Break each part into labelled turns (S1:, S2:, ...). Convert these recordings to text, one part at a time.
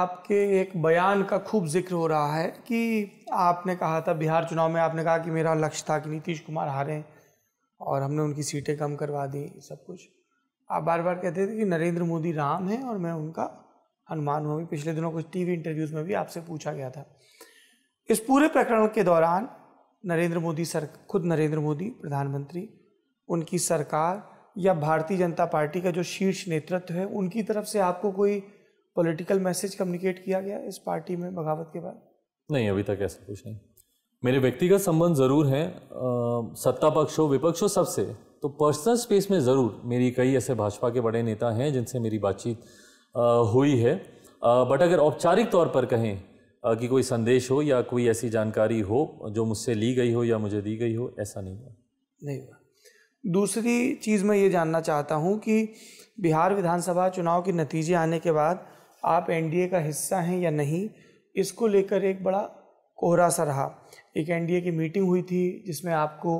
S1: आपके एक बयान का खूब जिक्र हो रहा है कि आपने कहा था बिहार चुनाव में आपने कहा कि मेरा लक्ष्य था कि नीतीश कुमार हारे और हमने उनकी सीटें कम करवा दी सब कुछ आप बार बार कहते थे कि नरेंद्र मोदी राम हैं और मैं उनका हनुमान हूँ पिछले दिनों कुछ टीवी इंटरव्यूज़ में भी आपसे पूछा गया था इस पूरे प्रकरण के दौरान नरेंद्र मोदी सर खुद नरेंद्र मोदी प्रधानमंत्री उनकी सरकार या भारतीय जनता पार्टी का जो शीर्ष नेतृत्व है उनकी तरफ से आपको कोई पॉलिटिकल मैसेज कम्युनिकेट किया गया इस पार्टी में बगावत के बाद
S2: नहीं अभी तक ऐसा कुछ नहीं मेरे व्यक्तिगत संबंध ज़रूर हैं सत्ता पक्ष हो विपक्ष हो सबसे तो पर्सनल स्पेस में ज़रूर मेरी कई ऐसे भाजपा के बड़े नेता हैं जिनसे मेरी बातचीत हुई है बट अगर औपचारिक तौर पर कहें कि कोई संदेश हो या कोई ऐसी जानकारी हो जो मुझसे ली गई हो या मुझे दी गई हो ऐसा नहीं हुआ
S1: नहीं हुआ दूसरी चीज़ मैं ये जानना चाहता हूँ कि बिहार विधानसभा चुनाव के नतीजे आने के बाद आप एनडीए का हिस्सा हैं या नहीं इसको लेकर एक बड़ा कोहरा सा रहा एक एनडीए की मीटिंग हुई थी जिसमें आपको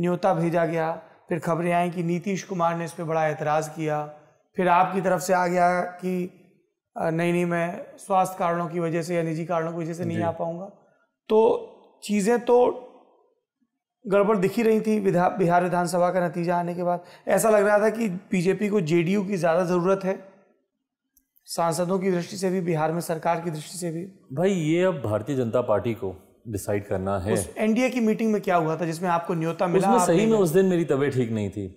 S1: न्योता भेजा गया फिर खबरें आई कि नीतीश कुमार ने इस पर बड़ा एतराज़ किया फिर आपकी तरफ से आ गया कि नहीं नहीं मैं स्वास्थ्य कारणों की वजह से या निजी कारणों की वजह से नहीं आ पाऊंगा तो चीज़ें तो गड़बड़ दिखी रही थी विधा बिहार विधानसभा का नतीजा आने के बाद ऐसा लग रहा था कि बीजेपी को जेडीयू की ज़्यादा ज़रूरत है सांसदों की दृष्टि से भी बिहार में सरकार की दृष्टि से भी
S2: भाई ये अब भारतीय जनता पार्टी को डिसाइड करना है
S1: एनडीए की मीटिंग में क्या हुआ था जिसमें आपको न्योता मिला उसमें सही में उस
S2: दिन मेरी तबीयत ठीक नहीं थी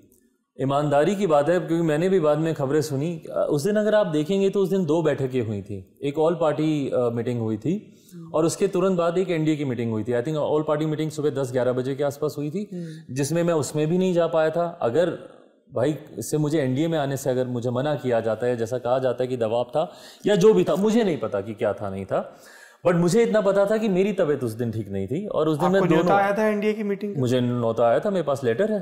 S2: ईमानदारी की बात है क्योंकि मैंने भी बाद में खबरें सुनी उस दिन अगर आप देखेंगे तो उस दिन दो बैठकें हुई थी एक ऑल पार्टी मीटिंग हुई थी और उसके तुरंत बाद एक एनडीए की मीटिंग हुई थी I think all party meeting सुबह दस ग्यारह बजे के आसपास हुई थी जिसमें मैं उसमें भी नहीं जा पाया था अगर भाई इससे मुझे एनडीए में आने से अगर मुझे मना किया जाता है जैसा कहा जाता है कि दबाव था या जो भी था मुझे नहीं पता कि क्या था नहीं था बट मुझे इतना पता था कि मेरी तबीयत उस दिन ठीक नहीं थी और उस दिन मैं दोनों आया
S1: था एनडीए की मीटिंग
S2: मुझे नौता आया था मेरे पास लेटर है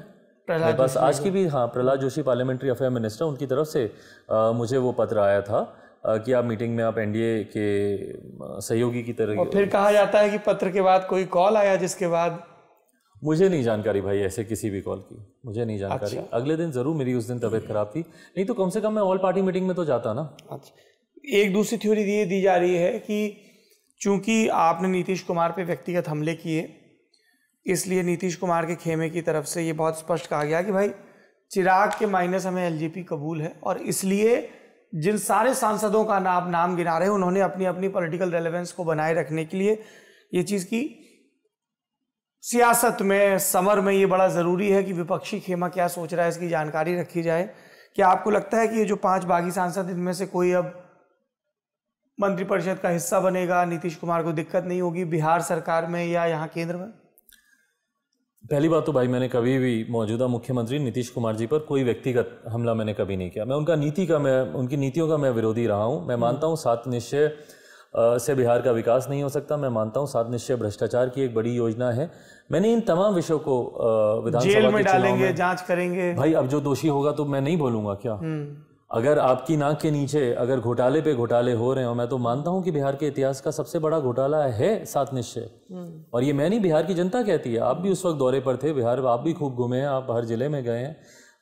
S2: मेरे पास आज की भी हाँ Prahlad Joshi parliamentary affair minister उनकी तरफ से आ, मुझे वो पत्र आया था कि आप मीटिंग में आप एनडीए के सहयोगी की तरह और फिर कहा जाता है कि पत्र के बाद कोई कॉल आया जिसके बाद मुझे नहीं जानकारी भाई ऐसे किसी भी कॉल की मुझे नहीं जानकारी अच्छा। अगले दिन ज़रूर मेरी उस दिन तबीयत खराब थी नहीं तो कम से कम मैं ऑल पार्टी मीटिंग में तो जाता ना अच्छा एक दूसरी थ्योरी ये दी जा रही है कि चूंकि आपने नीतीश कुमार पे व्यक्तिगत हमले
S1: किए इसलिए नीतीश कुमार के खेमे की तरफ से ये बहुत स्पष्ट कहा गया कि भाई चिराग के माइनस हमें एल कबूल है और इसलिए जिन सारे सांसदों का नाम नाम गिना रहे हैं उन्होंने अपनी अपनी पॉलिटिकल रेलेवेंस को बनाए रखने के लिए ये चीज़ की सियासत में समर में ये बड़ा ज़रूरी है कि विपक्षी खेमा क्या सोच रहा है इसकी जानकारी रखी जाए क्या आपको लगता है कि ये जो पांच बागी सांसद इनमें से कोई अब मंत्रिपरिषद का हिस्सा बनेगा नीतीश कुमार को दिक्कत नहीं होगी बिहार सरकार में या यहाँ केंद्र में
S2: पहली बात तो भाई मैंने कभी भी मौजूदा मुख्यमंत्री नीतीश कुमार जी पर कोई व्यक्तिगत हमला मैंने कभी नहीं किया मैं उनका नीति का मैं उनकी नीतियों का मैं विरोधी रहा हूँ मैं मानता हूँ सात निश्चय से बिहार का विकास नहीं हो सकता मैं मानता हूं सात निश्चय भ्रष्टाचार की एक बड़ी योजना है मैंने इन तमाम विषयों को विधानसभा में डालेंगे
S1: जांच करेंगे भाई अब
S2: जो दोषी होगा तो मैं नहीं बोलूंगा क्या हम्म। अगर आपकी नाक के नीचे अगर घोटाले पे घोटाले हो रहे हो मैं तो मानता हूं कि बिहार के इतिहास का सबसे बड़ा घोटाला है सात निश्चय हम्म। और ये मैं नहीं बिहार की जनता कहती है आप भी उस वक्त दौरे पर थे बिहार आप भी खूब घूमे हैं आप हर जिले में गए हैं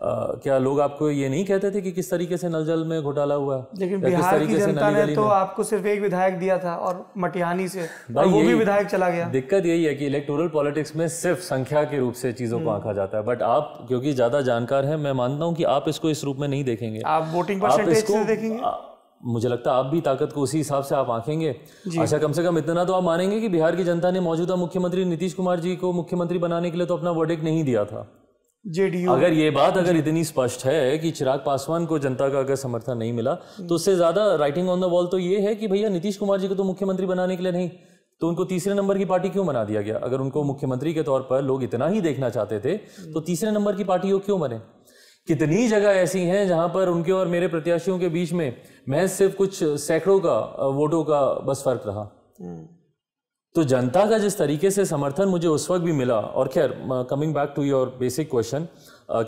S2: क्या लोग आपको ये नहीं कहते थे कि किस तरीके से नल जल में घोटाला हुआ लेकिन बिहार की जनता ने तो
S1: आपको सिर्फ एक विधायक दिया था और मटिहानी से और वो भी विधायक चला गया
S2: दिक्कत यही है कि इलेक्टोरल पॉलिटिक्स में सिर्फ संख्या के रूप से चीज़ों को हम्म। आंका जाता है बट आप क्योंकि ज़्यादा जानकार है मैं मानता हूँ की आप इसको इस रूप में नहीं देखेंगे आप
S1: वोटिंग देखेंगे
S2: मुझे लगता है आप भी ताकत को उसी हिसाब से आप आंखेंगे अच्छा कम से कम इतना तो आप मानेंगे कि बिहार की जनता ने मौजूदा मुख्यमंत्री नीतीश कुमार जी को मुख्यमंत्री बनाने के लिए तो अपना वर्डिक नहीं दिया था जेडीयू अगर ये बात अगर इतनी स्पष्ट है कि चिराग पासवान को जनता का अगर समर्थन नहीं मिला तो उससे ज्यादा राइटिंग ऑन द वॉल तो ये है कि भैया नीतीश कुमार जी को तो मुख्यमंत्री बनाने के लिए नहीं तो उनको तीसरे नंबर की पार्टी क्यों बना दिया गया अगर उनको मुख्यमंत्री के तौर पर लोग इतना ही देखना चाहते थे तो तीसरे नंबर की पार्टी वो क्यों बने कितनी जगह ऐसी हैं जहां पर उनके और मेरे प्रत्याशियों के बीच में महज सिर्फ कुछ सैकड़ों का वोटों का बस फर्क रहा हम्म। तो जनता का जिस तरीके से समर्थन मुझे उस वक्त भी मिला और खैर coming back to your basic question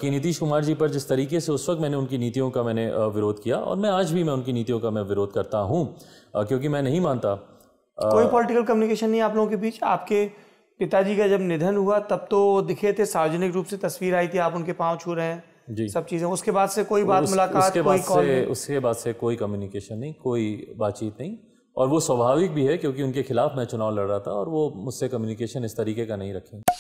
S2: कि नीतीश कुमार जी पर जिस तरीके से उस वक्त मैंने उनकी नीतियों का मैंने विरोध किया और मैं आज भी मैं उनकी नीतियों का मैं विरोध करता हूँ क्योंकि मैं नहीं मानता कोई
S1: पॉलिटिकल कम्युनिकेशन नहीं आप लोगों के बीच आपके पिताजी का जब निधन हुआ तब तो दिखे थे सार्वजनिक रूप से तस्वीर आई थी आप उनके पाँव छू रहे हैं जी
S2: सब चीज़ें उसके बाद से कोई बात उस, मुलाकात उसके कोई बाद से उसके बाद से कोई कम्युनिकेशन नहीं कोई बातचीत नहीं और वो स्वाभाविक भी है क्योंकि उनके खिलाफ मैं चुनाव लड़ रहा था और वो मुझसे कम्युनिकेशन इस तरीके का नहीं रखेंगे